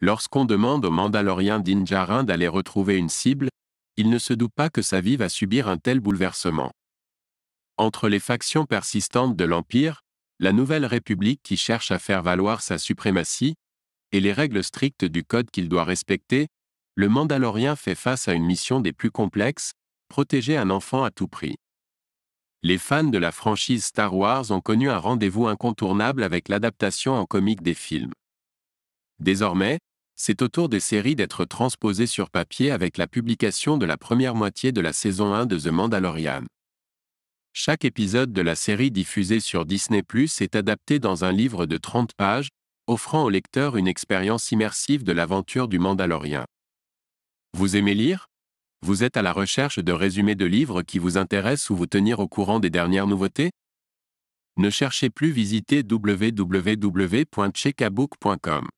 Lorsqu'on demande au Mandalorien Dinjarin d'aller retrouver une cible, il ne se doute pas que sa vie va subir un tel bouleversement. Entre les factions persistantes de l'Empire, la Nouvelle République qui cherche à faire valoir sa suprématie, et les règles strictes du code qu'il doit respecter, le Mandalorien fait face à une mission des plus complexes, protéger un enfant à tout prix. Les fans de la franchise Star Wars ont connu un rendez-vous incontournable avec l'adaptation en comique des films. Désormais, c'est au tour des séries d'être transposées sur papier avec la publication de la première moitié de la saison 1 de The Mandalorian. Chaque épisode de la série diffusée sur Disney ⁇ est adapté dans un livre de 30 pages, offrant au lecteur une expérience immersive de l'aventure du Mandalorien. Vous aimez lire Vous êtes à la recherche de résumés de livres qui vous intéressent ou vous tenir au courant des dernières nouveautés Ne cherchez plus visiter www.checkabook.com.